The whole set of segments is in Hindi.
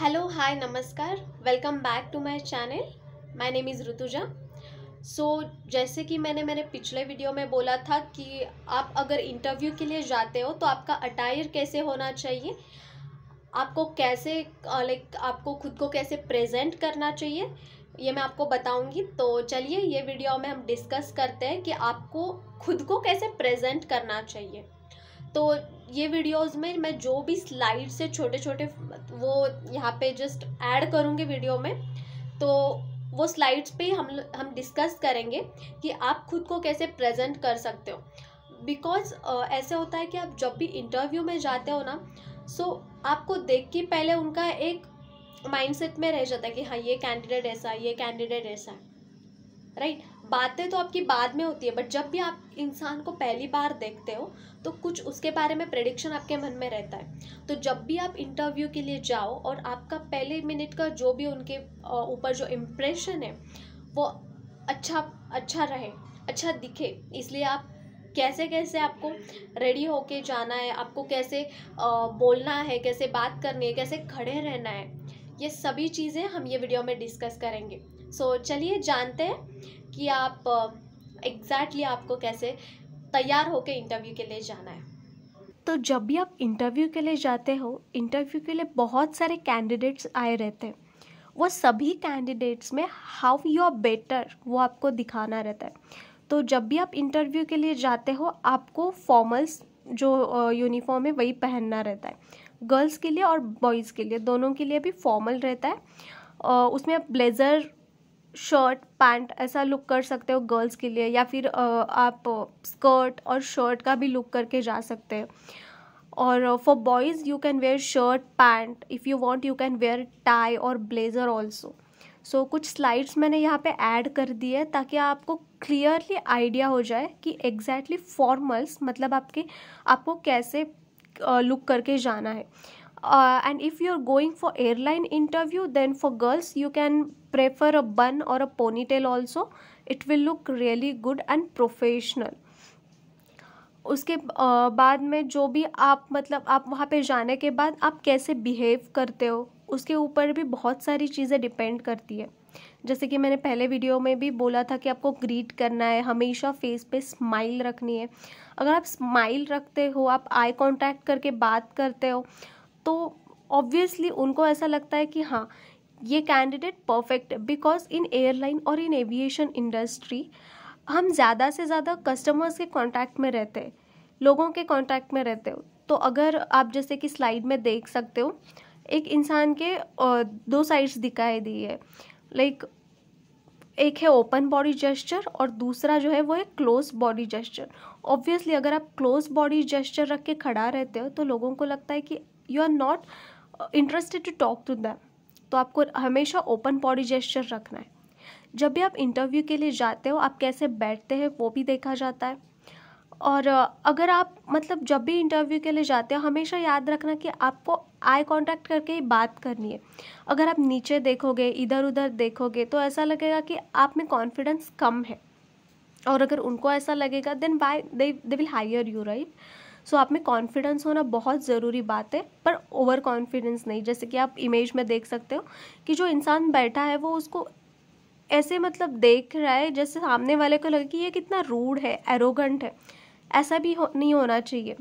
हेलो हाय नमस्कार welcome back to my channel my name is Rutuja so जैसे कि मैंने मेरे पिछले वीडियो में बोला था कि आप अगर इंटरव्यू के लिए जाते हो तो आपका अटायर कैसे होना चाहिए आपको कैसे लाइक आपको खुद को कैसे प्रेजेंट करना चाहिए ये मैं आपको बताऊंगी तो चलिए ये वीडियो में हम डिस्कस करते हैं कि आपको खुद को कैसे प्रेजेंट करना चाहिए तो ये वीडियोस में मैं जो भी स्लाइड से छोटे छोटे वो यहाँ पे जस्ट ऐड करूँगी वीडियो में तो वो स्लाइड्स पे हम हम डिस्कस करेंगे कि आप खुद को कैसे प्रेजेंट कर सकते हो बिकॉज uh, ऐसे होता है कि आप जब भी इंटरव्यू में जाते हो ना सो so, आपको देख के पहले उनका एक माइंडसेट में रह जाता है कि हाँ ये कैंडिडेट ऐसा ये कैंडिडेट ऐसा राइट right? बातें तो आपकी बाद में होती है बट जब भी आप इंसान को पहली बार देखते हो तो कुछ उसके बारे में प्रडिक्शन आपके मन में रहता है तो जब भी आप इंटरव्यू के लिए जाओ और आपका पहले मिनट का जो भी उनके ऊपर जो इम्प्रेशन है वो अच्छा अच्छा रहे अच्छा दिखे इसलिए आप कैसे कैसे आपको रेडी होके जाना है आपको कैसे बोलना है कैसे बात करनी है कैसे खड़े रहना है ये सभी चीज़ें हम ये वीडियो में डिस्कस करेंगे सो so, चलिए जानते हैं कि आप एग्जैक्टली exactly आपको कैसे तैयार होकर इंटरव्यू के लिए जाना है तो जब भी आप इंटरव्यू के लिए जाते हो इंटरव्यू के लिए बहुत सारे कैंडिडेट्स आए रहते हैं वो सभी कैंडिडेट्स में हाउ यू आर बेटर वो आपको दिखाना रहता है तो जब भी आप इंटरव्यू के लिए जाते हो आपको फॉर्मल्स जो यूनिफॉर्म है वही पहनना रहता है गर्ल्स के लिए और बॉयज़ के लिए दोनों के लिए भी फॉर्मल रहता है उसमें आप ब्लेज़र शर्ट पैंट ऐसा लुक कर सकते हो गर्ल्स के लिए या फिर आप स्कर्ट और शर्ट का भी लुक करके जा सकते हैं और for boys you can wear shirt pant if you want you can wear tie और ब्लेज़र ऑल्सो सो कुछ स्लाइड्स मैंने यहाँ पे ऐड कर दी है ताकि आपको क्लियरली आइडिया हो जाए कि एग्जैक्टली exactly फॉर्मल्स मतलब आपके आपको कैसे लुक करके जाना है uh, and if are going for airline interview then for girls you can prefer a bun or a ponytail also it will look really good and professional उसके uh, बाद में जो भी आप मतलब आप वहाँ पे जाने के बाद आप कैसे बिहेव करते हो उसके ऊपर भी बहुत सारी चीज़ें डिपेंड करती है जैसे कि मैंने पहले वीडियो में भी बोला था कि आपको ग्रीट करना है हमेशा फेस पे स्माइल रखनी है अगर आप स्माइल रखते हो आप आई कांटेक्ट करके बात करते हो तो ऑब्वियसली उनको ऐसा लगता है कि हाँ ये candidate perfect because in airline और इन एविएशन इंडस्ट्री हम ज़्यादा से ज़्यादा कस्टमर्स के कॉन्टैक्ट में रहते हैं लोगों के कॉन्टैक्ट में रहते हो तो अगर आप जैसे कि स्लाइड में देख सकते हो एक इंसान के दो साइड्स दिखाई दी है लाइक एक है ओपन बॉडी जेस्चर और दूसरा जो है वो है क्लोज बॉडी जेस्चर ऑब्वियसली अगर आप क्लोज बॉडी जेस्चर रख के खड़ा रहते हो तो लोगों को लगता है कि you are not interested to talk to them तो आपको हमेशा ओपन बॉडी जेस्चर रखना है जब भी आप इंटरव्यू के लिए जाते हो आप कैसे बैठते हैं वो भी देखा जाता है और uh, अगर आप मतलब जब भी इंटरव्यू के लिए जाते हो हमेशा याद रखना कि आपको आई कांटेक्ट करके ही बात करनी है अगर आप नीचे देखोगे इधर उधर देखोगे तो ऐसा लगेगा कि आप में कॉन्फिडेंस कम है और अगर उनको ऐसा लगेगा then by they they will hire you right so आप में कॉन्फिडेंस होना बहुत ज़रूरी बात है पर ओवर कॉन्फिडेंस नहीं जैसे कि आप इमेज में देख सकते हो कि जो इंसान बैठा है वो उसको ऐसे मतलब देख रहा है जैसे सामने वाले को लगे कि ये कितना रूढ़ है एरोगेंट है ऐसा भी हो, नहीं होना चाहिए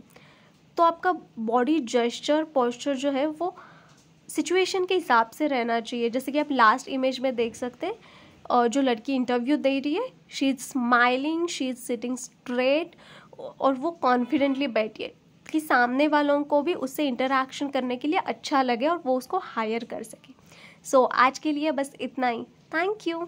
तो आपका बॉडी जेस्चर पॉस्चर जो है वो सिचुएशन के हिसाब से रहना चाहिए जैसे कि आप लास्ट इमेज में देख सकते हैं और जो लड़की इंटरव्यू दे रही है she is smiling she is sitting straight और वो कॉन्फिडेंटली बैठिए कि सामने वालों को भी उससे इंटरेक्शन करने के लिए अच्छा लगे और वो उसको हायर कर सके सो so, आज के लिए बस इतना ही थैंक यू